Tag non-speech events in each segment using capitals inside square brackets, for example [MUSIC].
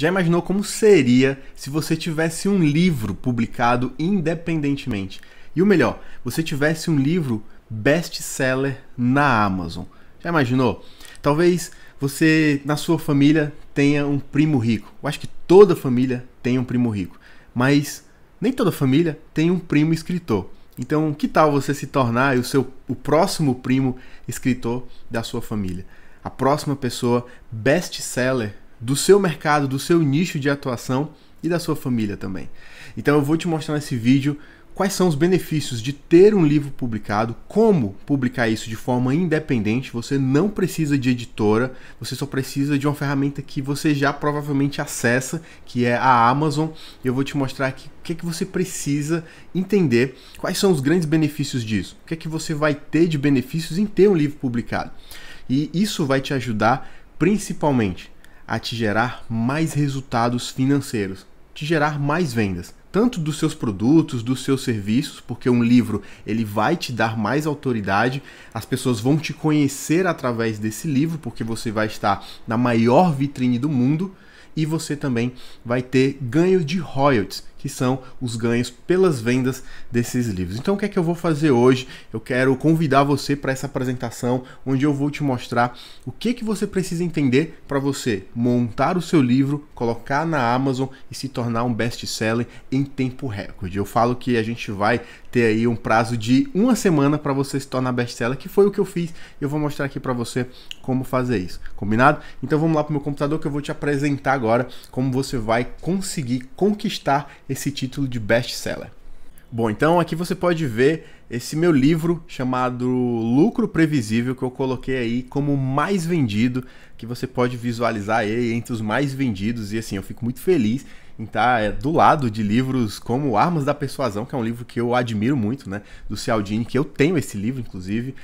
Já imaginou como seria se você tivesse um livro publicado independentemente? E o melhor, você tivesse um livro best-seller na Amazon. Já imaginou? Talvez você, na sua família, tenha um primo rico. Eu acho que toda família tem um primo rico. Mas nem toda família tem um primo escritor. Então, que tal você se tornar o seu o próximo primo escritor da sua família? A próxima pessoa best-seller do seu mercado, do seu nicho de atuação e da sua família também. Então eu vou te mostrar nesse vídeo quais são os benefícios de ter um livro publicado, como publicar isso de forma independente, você não precisa de editora, você só precisa de uma ferramenta que você já provavelmente acessa, que é a Amazon. Eu vou te mostrar aqui o que é que você precisa entender, quais são os grandes benefícios disso, o que é que você vai ter de benefícios em ter um livro publicado. E isso vai te ajudar principalmente a te gerar mais resultados financeiros, te gerar mais vendas, tanto dos seus produtos, dos seus serviços, porque um livro ele vai te dar mais autoridade, as pessoas vão te conhecer através desse livro, porque você vai estar na maior vitrine do mundo e você também vai ter ganho de royalties que são os ganhos pelas vendas desses livros. Então, o que é que eu vou fazer hoje? Eu quero convidar você para essa apresentação, onde eu vou te mostrar o que é que você precisa entender para você montar o seu livro, colocar na Amazon e se tornar um best-seller em tempo recorde. Eu falo que a gente vai ter aí um prazo de uma semana para você se tornar best-seller, que foi o que eu fiz. Eu vou mostrar aqui para você como fazer isso, combinado? Então vamos lá para o meu computador que eu vou te apresentar agora como você vai conseguir conquistar esse título de best-seller. Bom, então aqui você pode ver esse meu livro chamado Lucro Previsível que eu coloquei aí como mais vendido, que você pode visualizar ele entre os mais vendidos e assim, eu fico muito feliz tá é, do lado de livros como Armas da Persuasão, que é um livro que eu admiro muito, né? Do Cialdini, que eu tenho esse livro, inclusive.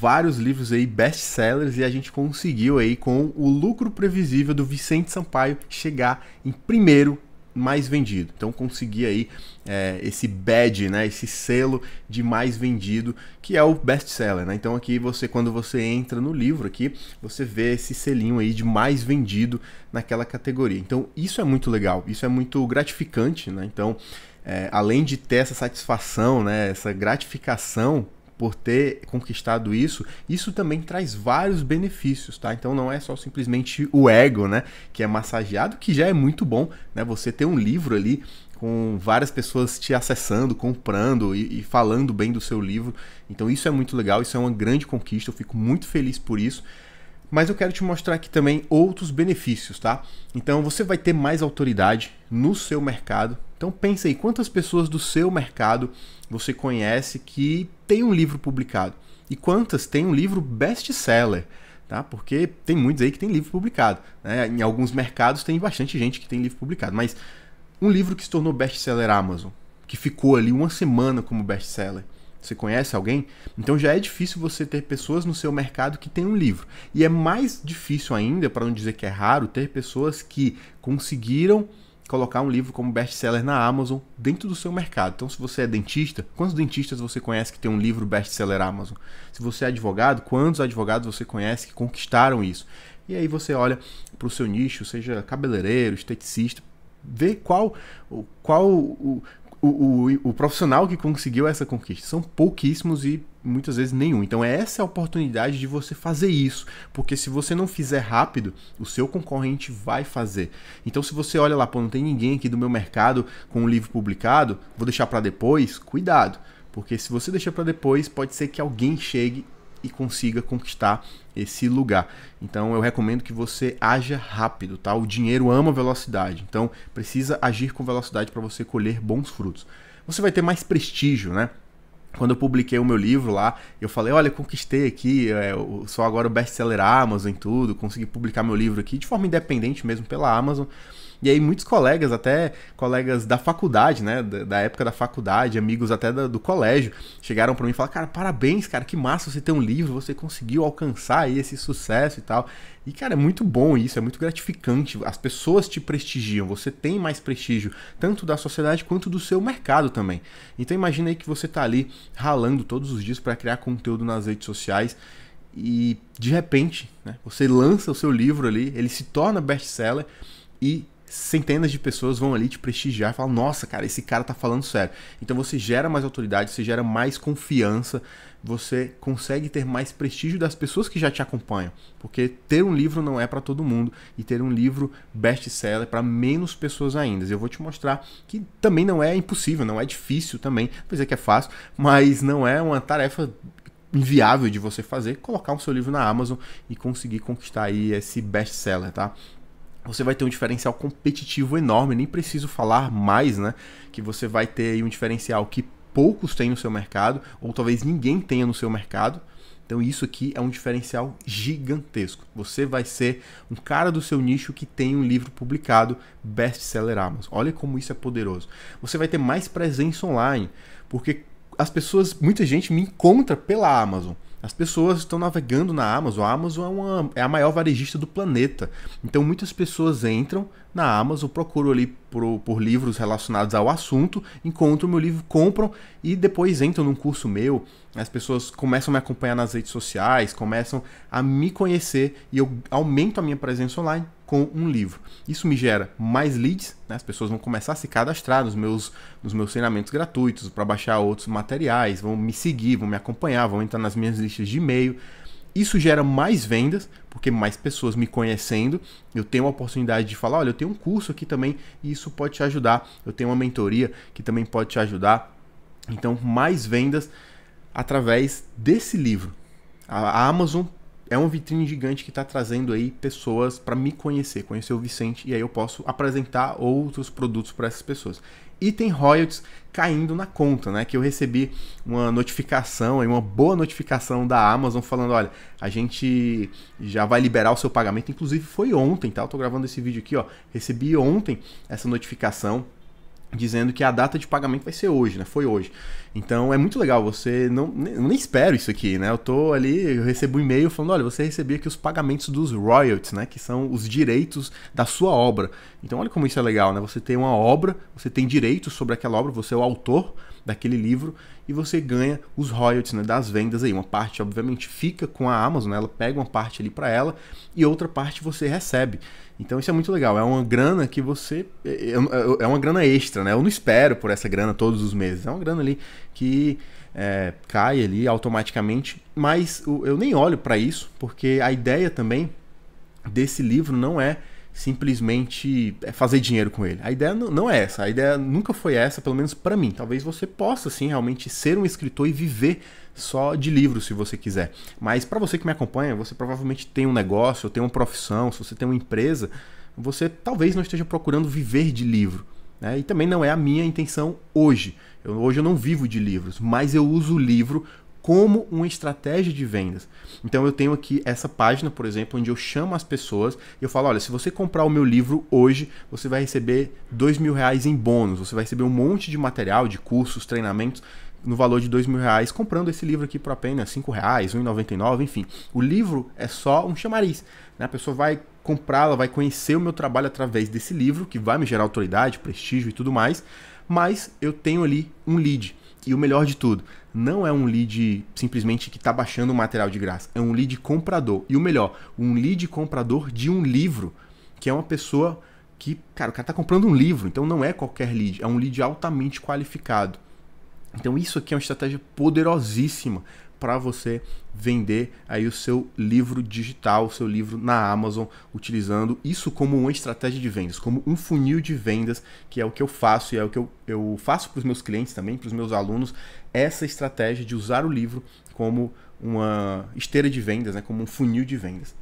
Vários livros aí best-sellers e a gente conseguiu aí com o lucro previsível do Vicente Sampaio chegar em primeiro mais vendido. Então consegui aí é, esse badge, né, esse selo de mais vendido, que é o best seller, né? Então aqui você quando você entra no livro aqui, você vê esse selinho aí de mais vendido naquela categoria. Então isso é muito legal, isso é muito gratificante, né? Então é, além de ter essa satisfação, né, essa gratificação por ter conquistado isso, isso também traz vários benefícios, tá? Então não é só simplesmente o ego, né, que é massageado, que já é muito bom, né? Você ter um livro ali com várias pessoas te acessando, comprando e, e, falando bem do seu livro. Então isso é muito legal, isso é uma grande conquista, eu fico muito feliz por isso. Mas eu quero te mostrar aqui também outros benefícios, tá? Então você vai ter mais autoridade no seu mercado. Então pensa aí quantas pessoas do seu mercado você conhece que tem um livro publicado e quantas têm um livro best-seller, tá? Porque tem muitos aí que tem livro publicado, né? Em alguns mercados tem bastante gente que tem livro publicado, mas um livro que se tornou best-seller Amazon, que ficou ali uma semana como best-seller, você conhece alguém? Então já é difícil você ter pessoas no seu mercado que têm um livro. E é mais difícil ainda, para não dizer que é raro, ter pessoas que conseguiram colocar um livro como best-seller na Amazon dentro do seu mercado. Então, se você é dentista, quantos dentistas você conhece que tem um livro best-seller Amazon? Se você é advogado, quantos advogados você conhece que conquistaram isso? E aí você olha para o seu nicho, seja cabeleireiro, esteticista, vê qual, qual o, o, o, o, profissional que conseguiu essa conquista são pouquíssimos e muitas vezes nenhum. Então é essa a oportunidade de você fazer isso, porque se você não fizer rápido, o seu concorrente vai fazer. Então se você olha lá, pô, não tem ninguém aqui do meu mercado com um livro publicado, vou deixar para depois, cuidado, porque se você deixar para depois, pode ser que alguém chegue e consiga conquistar esse lugar. Então eu recomendo que você haja rápido, tá? O dinheiro ama velocidade, então precisa agir com velocidade para você colher bons frutos. Você vai ter mais prestígio, né? quando eu publiquei o meu livro lá, eu falei, olha, conquistei aqui, é, só agora o best-seller Amazon em tudo, consegui publicar meu livro aqui de forma independente mesmo pela Amazon. E aí muitos colegas, até colegas da faculdade, né, da, da época da faculdade, amigos até da, do colégio, chegaram para mim e falaram: "Cara, parabéns, cara, que massa você ter um livro, você conseguiu alcançar aí esse sucesso e tal". E cara, é muito bom isso, é muito gratificante. As pessoas te prestigiam, você tem mais prestígio, tanto da sociedade quanto do seu mercado também. Então imagina aí que você tá ali ralando todos os dias para criar conteúdo nas redes sociais e de repente, né, você lança o seu livro ali, ele se torna best-seller e centenas de pessoas vão ali te prestigiar e falar: nossa, cara, esse cara tá falando sério. Então você gera mais autoridade, você gera mais confiança, você consegue ter mais prestígio das pessoas que já te acompanham. Porque ter um livro não é para todo mundo e ter um livro best-seller é para menos pessoas ainda. Eu vou te mostrar que também não é impossível, não é difícil também, pois é que é fácil, mas não é uma tarefa inviável de você fazer, colocar o seu livro na Amazon e conseguir conquistar aí esse best-seller, tá? você vai ter um diferencial competitivo enorme, nem preciso falar mais, né? Que você vai ter um diferencial que poucos têm no seu mercado, ou talvez ninguém tenha no seu mercado. Então isso aqui é um diferencial gigantesco. Você vai ser um cara do seu nicho que tem um livro publicado best-seller Amazon. Olha como isso é poderoso. Você vai ter mais presença online, porque as pessoas, muita gente me encontra pela Amazon. As pessoas estão navegando na Amazon. A Amazon é, uma, é a maior varejista do planeta. Então muitas pessoas entram, na Amazon, procuro ali por, por livros relacionados ao assunto, encontro o meu livro, compram e depois entram num curso meu. As pessoas começam a me acompanhar nas redes sociais, começam a me conhecer e eu aumento a minha presença online com um livro. Isso me gera mais leads, né? as pessoas vão começar a se cadastrar nos meus, nos meus treinamentos gratuitos para baixar outros materiais, vão me seguir, vão me acompanhar, vão entrar nas minhas listas de e-mail. Isso gera mais vendas, porque mais pessoas me conhecendo, eu tenho a oportunidade de falar, olha, eu tenho um curso aqui também e isso pode te ajudar. Eu tenho uma mentoria que também pode te ajudar. Então, mais vendas através desse livro. A Amazon é uma vitrine gigante que está trazendo aí pessoas para me conhecer, conhecer o Vicente, e aí eu posso apresentar outros produtos para essas pessoas e tem royalties caindo na conta, né? Que eu recebi uma notificação, uma boa notificação da Amazon falando, olha, a gente já vai liberar o seu pagamento. Inclusive foi ontem, tá? Eu tô gravando esse vídeo aqui, ó. Recebi ontem essa notificação dizendo que a data de pagamento vai ser hoje, né? Foi hoje. Então é muito legal, você não nem, nem espero isso aqui, né? Eu tô ali, eu recebo um e-mail falando, olha, você recebeu aqui os pagamentos dos royalties, né, que são os direitos da sua obra. Então olha como isso é legal, né? Você tem uma obra, você tem direitos sobre aquela obra, você é o autor, daquele livro e você ganha os royalties né, das vendas aí. Uma parte, obviamente, fica com a Amazon, né? ela pega uma parte ali para ela e outra parte você recebe. Então isso é muito legal. É uma grana que você. É, é, é, é uma grana extra, né? Eu não espero por essa grana todos os meses. É uma grana ali que é, cai ali automaticamente. Mas eu nem olho para isso, porque a ideia também desse livro não é simplesmente é fazer dinheiro com ele. A ideia não é essa, a ideia nunca foi essa, pelo menos para mim. Talvez você possa sim realmente ser um escritor e viver só de livros se você quiser. Mas para você que me acompanha, você provavelmente tem um negócio, ou tem uma profissão, se você tem uma empresa, você talvez não esteja procurando viver de livro. Né? E também não é a minha intenção hoje. Eu, hoje eu não vivo de livros, mas eu uso o livro como uma estratégia de vendas. Então eu tenho aqui essa página, por exemplo, onde eu chamo as pessoas e eu falo, olha, se você comprar o meu livro hoje, você vai receber dois mil reais em bônus, você vai receber um monte de material, de cursos, treinamentos no valor de dois mil reais, comprando esse livro aqui por apenas cinco reais, R$1,99, enfim. O livro é só um chamariz. Né? A pessoa vai comprar, ela vai conhecer o meu trabalho através desse livro, que vai me gerar autoridade, prestígio e tudo mais, mas eu tenho ali um lead. E o melhor de tudo, não é um lead simplesmente que está baixando o material de graça, é um lead comprador. E o melhor, um lead comprador de um livro, que é uma pessoa que, cara, o cara está comprando um livro, então não é qualquer lead, é um lead altamente qualificado. Então isso aqui é uma estratégia poderosíssima para você vender aí o seu livro digital, o seu livro na Amazon, utilizando isso como uma estratégia de vendas, como um funil de vendas, que é o que eu faço e é o que eu, eu faço para os meus clientes também, para os meus alunos, essa estratégia de usar o livro como uma esteira de vendas, né, como um funil de vendas.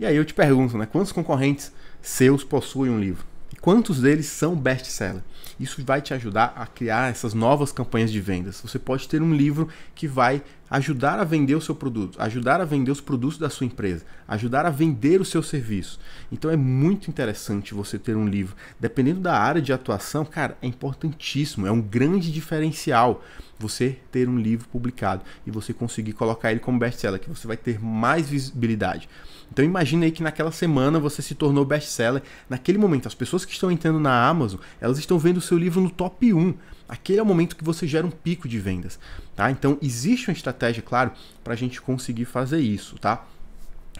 E aí eu te pergunto, né, quantos concorrentes seus possuem um livro? E quantos deles são best-seller? Isso vai te ajudar a criar essas novas campanhas de vendas. Você pode ter um livro que vai ajudar a vender o seu produto, ajudar a vender os produtos da sua empresa, ajudar a vender o seu serviço. Então é muito interessante você ter um livro. Dependendo da área de atuação, cara, é importantíssimo, é um grande diferencial você ter um livro publicado e você conseguir colocar ele como best-seller, que você vai ter mais visibilidade. Então imagine aí que naquela semana você se tornou best-seller. Naquele momento, as pessoas que estão entrando na Amazon, elas estão vendo o seu livro no top 1. Aquele é o momento que você gera um pico de vendas, tá? Então existe uma estratégia, claro, para a gente conseguir fazer isso, tá?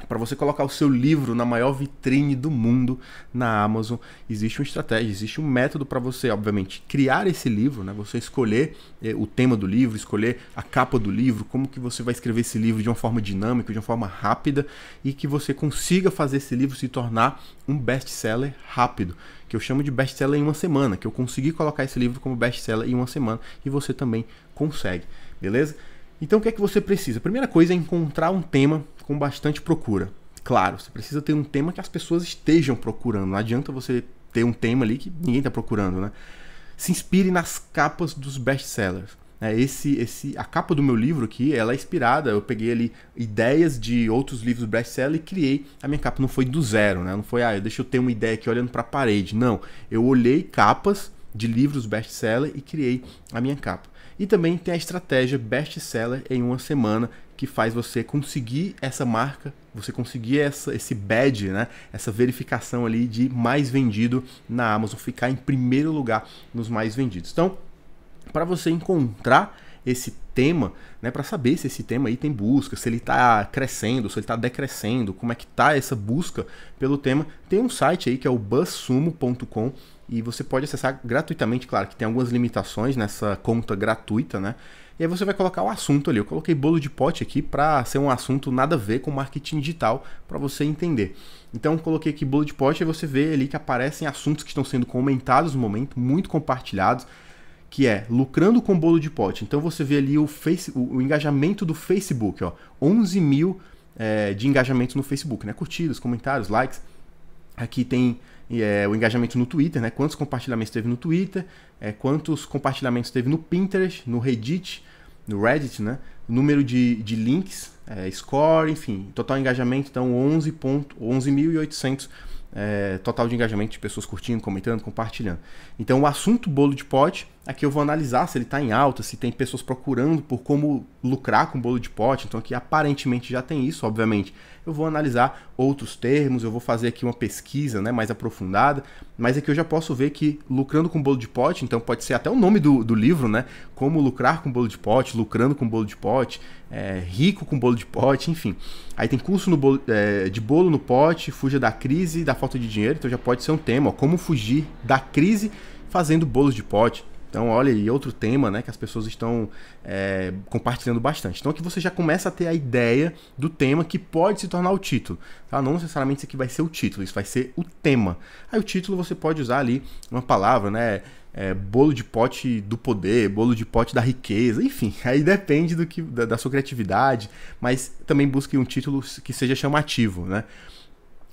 para você colocar o seu livro na maior vitrine do mundo na Amazon, existe uma estratégia, existe um método para você, obviamente, criar esse livro, né? Você escolher eh, o tema do livro, escolher a capa do livro, como que você vai escrever esse livro de uma forma dinâmica, de uma forma rápida e que você consiga fazer esse livro se tornar um best-seller rápido, que eu chamo de best-seller em uma semana, que eu consegui colocar esse livro como best-seller em uma semana e você também consegue, beleza? Então o que é que você precisa? A primeira coisa é encontrar um tema com bastante procura. Claro, você precisa ter um tema que as pessoas estejam procurando. Não adianta você ter um tema ali que ninguém está procurando, né? Se inspire nas capas dos best-sellers. Né? Esse, esse, a capa do meu livro aqui, ela é inspirada. Eu peguei ali ideias de outros livros best-seller e criei a minha capa. Não foi do zero, né? Não foi, ah, deixa eu ter uma ideia aqui olhando para a parede. Não, eu olhei capas de livros best-seller e criei a minha capa. E também tem a estratégia best seller em uma semana, que faz você conseguir essa marca, você conseguir essa, esse badge, né? essa verificação ali de mais vendido na Amazon, ficar em primeiro lugar nos mais vendidos. Então, para você encontrar esse tema, né, para saber se esse tema aí tem busca, se ele está crescendo, se ele está decrescendo, como é que tá essa busca pelo tema, tem um site aí que é o buzzsumo.com e você pode acessar gratuitamente, claro que tem algumas limitações nessa conta gratuita, né? E aí você vai colocar o assunto ali. Eu coloquei bolo de pote aqui para ser um assunto nada a ver com marketing digital para você entender. Então coloquei aqui bolo de pote e você vê ali que aparecem assuntos que estão sendo comentados no momento, muito compartilhados, que é lucrando com bolo de pote. Então você vê ali o, face, o, engajamento do Facebook, ó, 11 mil é, de engajamentos no Facebook, né? Curtidas, comentários, likes. Aqui tem e, é, o engajamento no Twitter, né? Quantos compartilhamentos teve no Twitter, é, quantos compartilhamentos teve no Pinterest, no Reddit, no Reddit, né? Número de, de links, é, score, enfim, total engajamento, então 11.800 é, total de engajamento de pessoas curtindo, comentando, compartilhando. Então o assunto bolo de pote Aqui eu vou analisar se ele está em alta, se tem pessoas procurando por como lucrar com bolo de pote. Então aqui aparentemente já tem isso, obviamente. Eu vou analisar outros termos, eu vou fazer aqui uma pesquisa né, mais aprofundada. Mas aqui eu já posso ver que lucrando com bolo de pote, então pode ser até o nome do, do livro, né? Como lucrar com bolo de pote, lucrando com bolo de pote, é, rico com bolo de pote, enfim. Aí tem curso bolo, é, de bolo no pote, fuja da crise, da falta de dinheiro. Então já pode ser um tema, ó, como fugir da crise fazendo bolos de pote. Então, olha aí, outro tema né, que as pessoas estão é, compartilhando bastante. Então, aqui você já começa a ter a ideia do tema que pode se tornar o título. Tá? Não necessariamente isso aqui vai ser o título, isso vai ser o tema. Aí, o título você pode usar ali uma palavra, né? É, bolo de pote do poder, bolo de pote da riqueza, enfim, [LAUGHS] aí depende do que da, da sua criatividade, mas também busque um título que seja chamativo, né?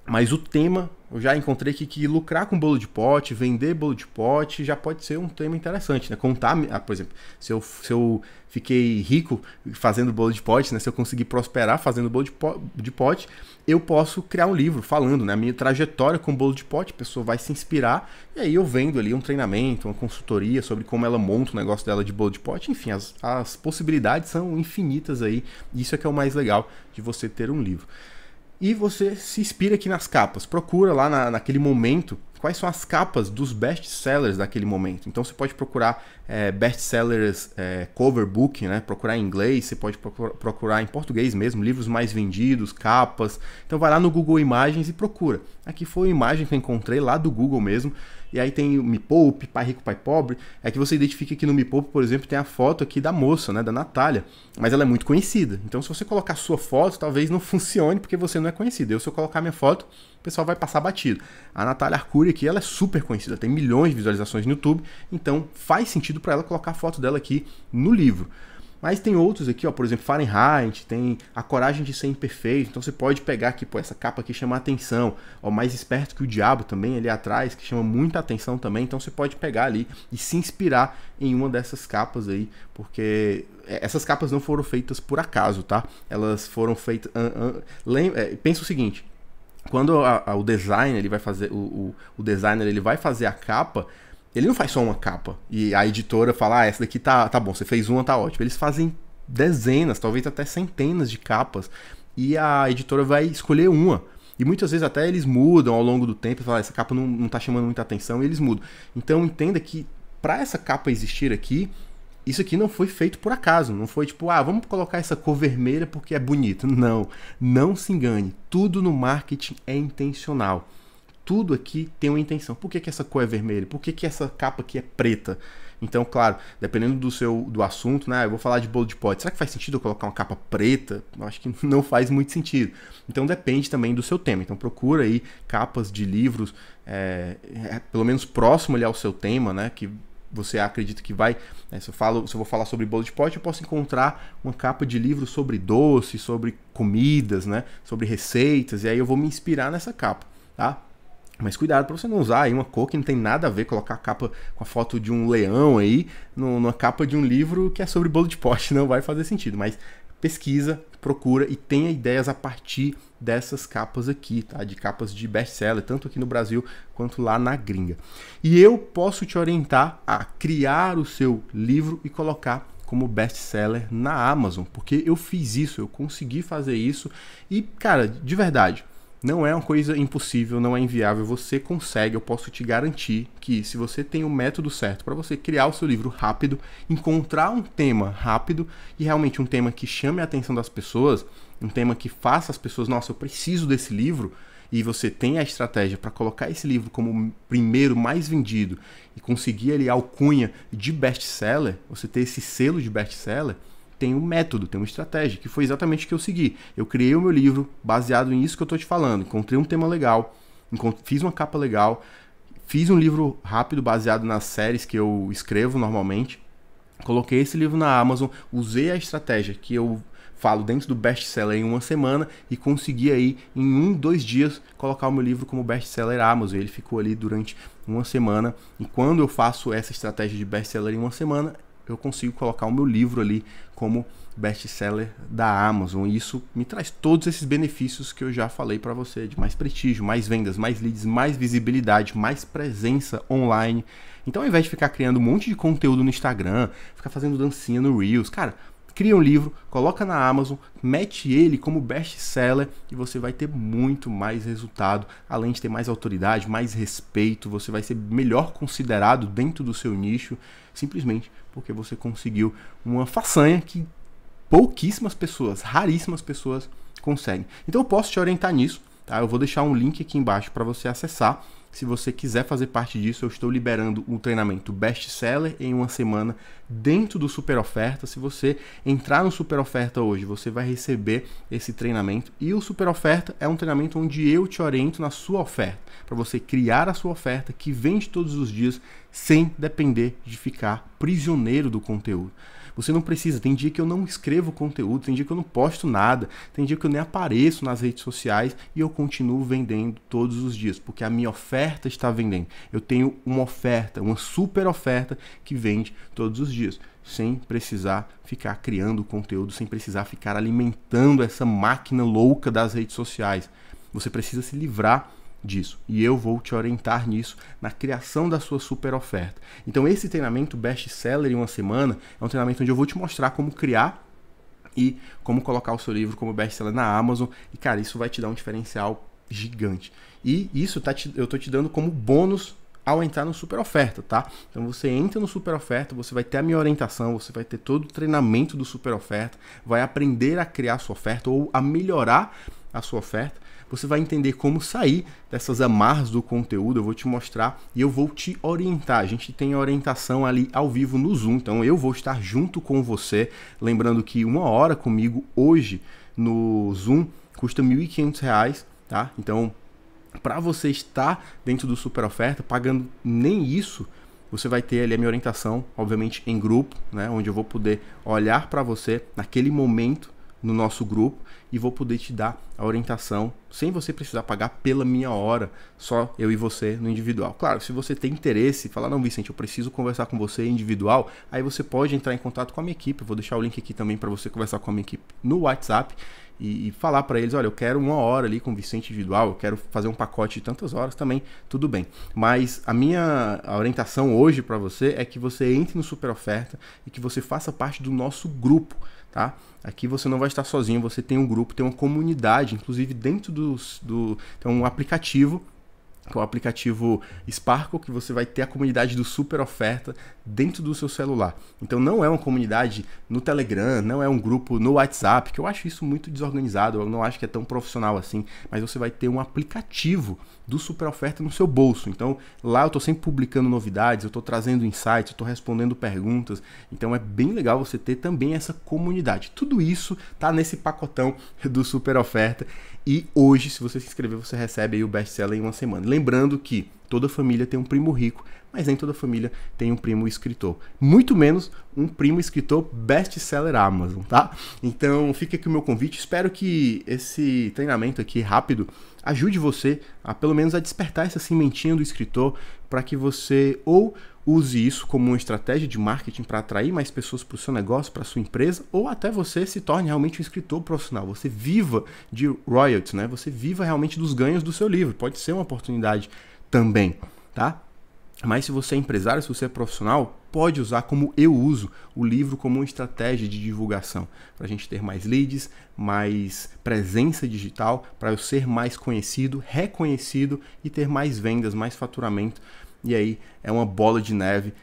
Mas o tema, eu já encontrei que, que lucrar com bolo de pote, vender bolo de pote, já pode ser um tema interessante, né? Contar, ah, por exemplo, se eu, se eu fiquei rico fazendo bolo de pote, né? Se eu conseguir prosperar fazendo bolo de, po de pote, eu posso criar um livro falando, né? A minha trajetória com bolo de pote, a pessoa vai se inspirar, e aí eu vendo ali um treinamento, uma consultoria sobre como ela monta o negócio dela de bolo de pote, enfim, as, as possibilidades são infinitas aí. Isso é que é o mais legal de você ter um livro e você se inspira aqui nas capas. Procura lá na, naquele momento quais são as capas dos best sellers daquele momento. Então você pode procurar é, eh, best sellers é, eh, cover book, né? procurar em inglês, você pode procurar em português mesmo, livros mais vendidos, capas. Então vai lá no Google Imagens e procura. Aqui foi a imagem que eu encontrei lá do Google mesmo e aí tem o Me Poupe, Pai Rico, Pai Pobre. É que você identifica que no Me Poupe, por exemplo, tem a foto aqui da moça, né? Da Natália. Mas ela é muito conhecida. Então, se você colocar sua foto, talvez não [LAUGHS] funcione porque você não é conhecido. Eu, se eu colocar minha foto, o pessoal vai passar batido. A Natália Arcuri aqui, ela é super conhecida, tem milhões de visualizações no YouTube. Então, faz sentido para ela colocar a foto dela aqui no livro. Mas tem outros aqui, ó, por exemplo, Fahrenheit, tem A Coragem de Ser Imperfeito. Então você pode pegar aqui, pô, essa capa aqui chama atenção. Ó, Mais Esperto que o Diabo também ali atrás, que chama muita atenção também. Então você pode pegar ali e se inspirar em uma dessas capas aí, porque é, essas capas não foram feitas por acaso, tá? Elas foram feitas. É, pensa o seguinte: quando a, a, o designer ele vai fazer o, o, o, designer ele vai fazer a capa ele não faz só uma capa. E a editora fala, ah, essa daqui tá, tá bom, você fez uma, tá ótimo. Eles fazem dezenas, talvez até centenas de capas. E a editora vai escolher uma. E muitas vezes até eles mudam ao longo do tempo. Falam, ah, essa capa não, não tá chamando muita atenção e eles mudam. Então entenda que para essa capa existir aqui, isso aqui não foi feito por acaso, não foi tipo, ah, vamos colocar essa cor vermelha porque é bonito. Não, não se engane, tudo no marketing é intencional tudo aqui tem uma intenção. Por que, que essa cor é vermelha? Por que, que essa capa aqui é preta? Então, claro, dependendo do seu do assunto, né? Eu vou falar de bolo de pote. Será que faz sentido eu colocar uma capa preta? Eu acho que [LAUGHS] não faz muito sentido. Então depende também do seu tema. Então procura aí capas de livros, é, é, pelo menos próximo ali ao seu tema, né? Que você acredita que vai. Né, se, eu falo, se eu vou falar sobre bolo de pote, eu posso encontrar uma capa de livro sobre doce, sobre comidas, né? Sobre receitas. E aí eu vou me inspirar nessa capa, tá? Mas cuidado para você não usar aí uma cor que não tem nada a ver, colocar a capa com a foto de um leão aí numa capa de um livro que é sobre bolo de poste, [LAUGHS] não vai fazer sentido. Mas pesquisa, procura e tenha ideias a partir dessas capas aqui, tá? De capas de best-seller, tanto aqui no Brasil quanto lá na gringa. E eu posso te orientar a criar o seu livro e colocar como best-seller na Amazon, porque eu fiz isso, eu consegui fazer isso e, cara, de verdade, não é uma coisa impossível, não é inviável, você consegue, eu posso te garantir que se você tem o método certo para você criar o seu livro rápido, encontrar um tema rápido e realmente um tema que chame a atenção das pessoas, um tema que faça as pessoas, nossa, eu preciso desse livro, e você tem a estratégia para colocar esse livro como o primeiro mais vendido e conseguir ali a alcunha de best-seller, você ter esse selo de best-seller, tem um método, tem uma estratégia, que foi exatamente o que eu segui. Eu criei o meu livro baseado nisso que eu estou te falando. Encontrei um tema legal, fiz uma capa legal, fiz um livro rápido baseado nas séries que eu escrevo normalmente. Coloquei esse livro na Amazon, usei a estratégia que eu falo dentro do best-seller em uma semana e consegui aí em um, dois dias colocar o meu livro como best-seller Amazon. Ele ficou ali durante uma semana e quando eu faço essa estratégia de best-seller em uma semana, eu consigo colocar o meu livro ali como best-seller da Amazon. E isso me traz todos esses benefícios que eu já falei para você, de mais prestígio, mais vendas, mais leads, mais visibilidade, mais presença online. Então, ao invés de ficar criando um monte de conteúdo no Instagram, ficar fazendo dancinha no Reels, cara, cria um livro, coloca na Amazon, mete ele como best-seller e você vai ter muito mais resultado, além de ter mais autoridade, mais respeito, você vai ser melhor considerado dentro do seu nicho, simplesmente porque você conseguiu uma façanha que pouquíssimas pessoas, raríssimas pessoas conseguem. Então eu posso te orientar nisso, tá? Eu vou deixar um link aqui embaixo para você acessar se você quiser fazer parte disso, eu estou liberando o um treinamento Best Seller em uma semana dentro do Super Oferta. Se você entrar no Super Oferta hoje, você vai receber esse treinamento. E o Super Oferta é um treinamento onde eu te oriento na sua oferta, para você criar a sua oferta que vende todos os dias sem depender de ficar prisioneiro do conteúdo. Você não precisa. Tem dia que eu não escrevo conteúdo, tem dia que eu não posto nada, tem dia que eu nem apareço nas redes sociais e eu continuo vendendo todos os dias, porque a minha oferta está vendendo. Eu tenho uma oferta, uma super oferta que vende todos os dias sem precisar ficar criando conteúdo, sem precisar ficar alimentando essa máquina louca das redes sociais. Você precisa se livrar disso e eu vou te orientar nisso na criação da sua super oferta. Então esse treinamento best seller em uma semana é um treinamento onde eu vou te mostrar como criar e como colocar o seu livro como best seller na Amazon e cara, isso vai te dar um diferencial gigante. E isso tá te, eu tô te dando como bônus ao entrar no super oferta, tá? Então você entra no super oferta, você vai ter a minha orientação, você vai ter todo o treinamento do super oferta, vai aprender a criar sua oferta ou a melhorar a sua oferta. Você vai entender como sair dessas amarras do conteúdo. Eu vou te mostrar e eu vou te orientar. A gente tem orientação ali ao vivo no Zoom, então eu vou estar junto com você. Lembrando que uma hora comigo hoje no Zoom custa R$ 1.500, tá? Então, para você estar dentro do super oferta, pagando nem isso, você vai ter ali a minha orientação, obviamente em grupo, né, onde eu vou poder olhar para você naquele momento no nosso grupo e vou poder te dar a orientação sem você precisar pagar pela minha hora, só eu e você no individual. Claro, se você tem interesse, falar não, Vicente, eu preciso conversar com você individual, aí você pode entrar em contato com a minha equipe. Eu vou deixar o link aqui também para você conversar com a minha equipe no WhatsApp e, falar para eles, olha, eu quero uma hora ali com o Vicente individual, eu quero fazer um pacote de tantas horas também, tudo bem. Mas a minha orientação hoje para você é que você entre no Super Oferta e que você faça parte do nosso grupo tá? Aqui você não vai estar sozinho, você tem um grupo, tem uma comunidade, inclusive dentro dos, do tem um aplicativo que é o aplicativo Sparkle, que você vai ter a comunidade do Super Oferta dentro do seu celular. Então não é uma comunidade no Telegram, não é um grupo no WhatsApp, que eu acho isso muito desorganizado, eu não acho que é tão profissional assim, mas você vai ter um aplicativo do Super Oferta no seu bolso. Então, lá eu estou sempre publicando novidades, eu estou trazendo insights, eu estou respondendo perguntas. Então, é bem legal você ter também essa comunidade. Tudo isso tá nesse pacotão [LAUGHS] do Super Oferta. E hoje, se você se inscrever, você recebe aí o best-seller em uma semana. Lembrando que toda família tem um primo rico, mas nem toda família tem um primo escritor. Muito menos um primo escritor best-seller Amazon, tá? Então, fica aqui o meu convite. Espero que esse treinamento aqui rápido ajude você a pelo menos a despertar essa cimentinha do escritor para que você ou use isso como uma estratégia de marketing para atrair mais pessoas para o seu negócio, para a sua empresa, ou até você se torne realmente um escritor profissional. Você viva de royalties, né? Você viva realmente dos ganhos do seu livro. Pode ser uma oportunidade também, tá? Mas se você é empresário, se você é profissional, pode usar como eu uso o livro como uma estratégia de divulgação, para a gente ter mais leads, mais presença digital, para eu ser mais conhecido, reconhecido e ter mais vendas, mais faturamento. E aí é uma bola de neve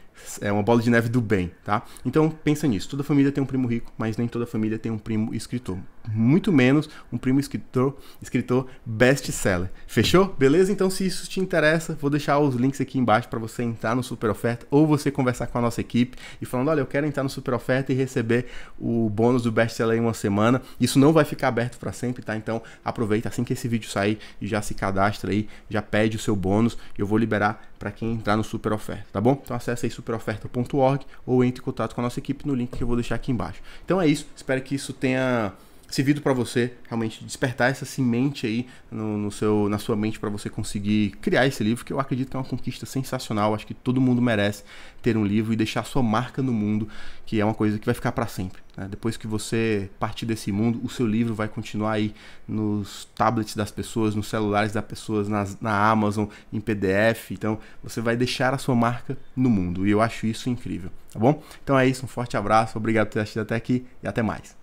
é uma bola de neve do bem, tá? Então pensa nisso. Toda família tem um primo rico, mas nem toda família tem um primo escritor. Muito menos um primo escritor, escritor best-seller. Fechou? Beleza? Então se isso te interessa, vou deixar os links aqui embaixo para você entrar no Super Oferta ou você conversar com a nossa equipe e falando, olha, eu quero entrar no Super Oferta e receber o bônus do best-seller em uma semana. Isso não vai ficar aberto para sempre, tá? Então aproveita assim que esse vídeo sair e já se cadastra aí, já pede o seu bônus. Eu vou liberar para quem entrar no Super Oferta, tá bom? Então acesse aí superoferta.org ou entre em contato com a nossa equipe no link que eu vou deixar aqui embaixo. Então é isso, espero que isso tenha servido para você realmente despertar essa semente aí no, no seu, na sua mente para você conseguir criar esse livro, que eu acredito que é uma conquista sensacional. Acho que todo mundo merece ter um livro e deixar sua marca no mundo, que é uma coisa que vai ficar para sempre. Né? Depois que você partir desse mundo, o seu livro vai continuar aí nos tablets das pessoas, nos celulares das pessoas, nas, na Amazon, em PDF. Então, você vai deixar a sua marca no mundo. E eu acho isso incrível, tá bom? Então é isso, um forte abraço, obrigado por ter assistido até aqui e até mais.